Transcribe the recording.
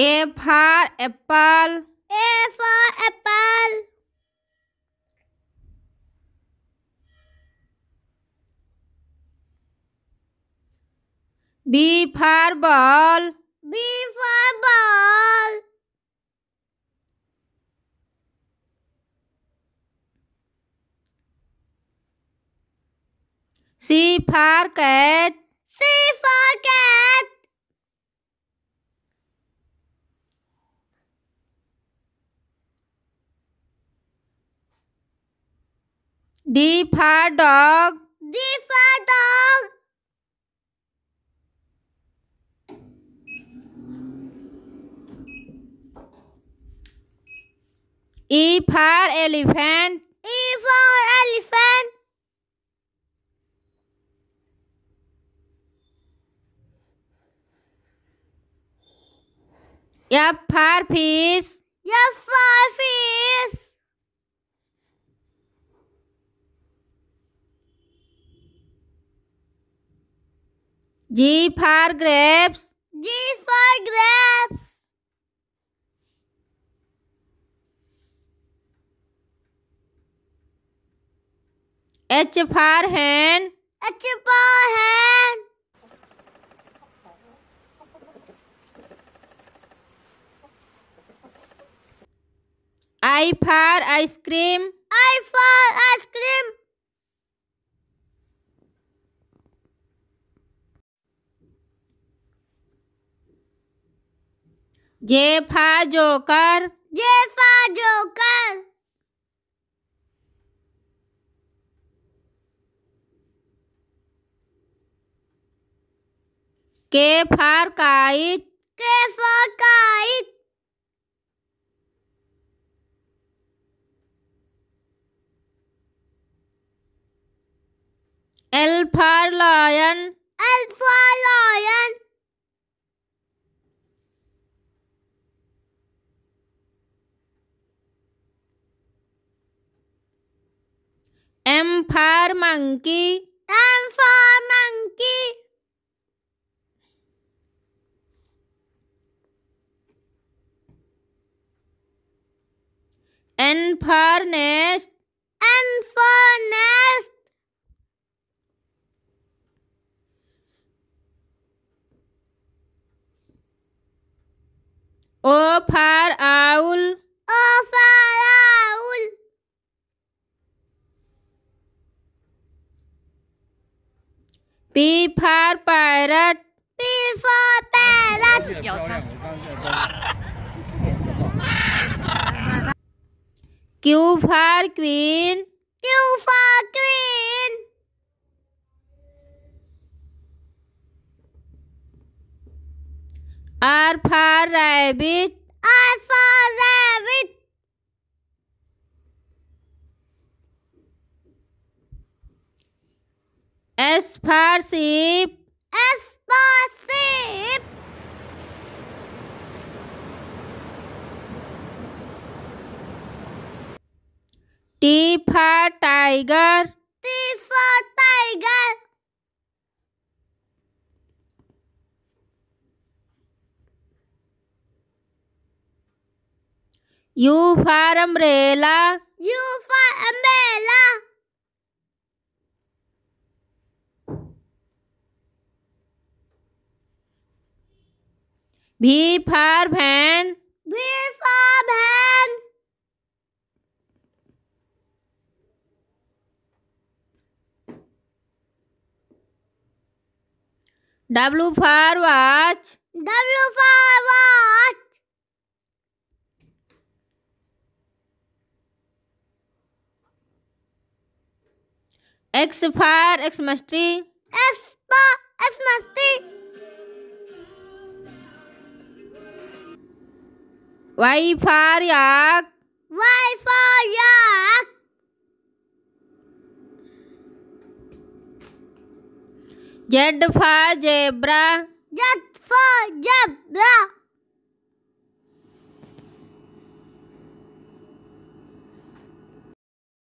A for apple. A for apple. B for ball. B for ball. C for cat. C for D for dog. D for dog. E for elephant. E for elephant. F for fish. F for fish. G for grapes. G for grapes. H for hand. H for hand. I for ice cream. I for ice cream. जे फा joker जे फा joker के for kite K for kite L for M for monkey. M for monkey. N for nest. N for nest. O for owl. P for parrot. P for parrot. 有它。Q for queen. Q for queen. R for rabbit. R for rabbit. Esparcip. Esparcip. T for tiger. T for tiger. U for umbrella. U for umbrella. V for van. V for van. W for watch. W for watch. X for X must X for X must Vajfárják! Vajfárják! Z for zebra. Z for zebra.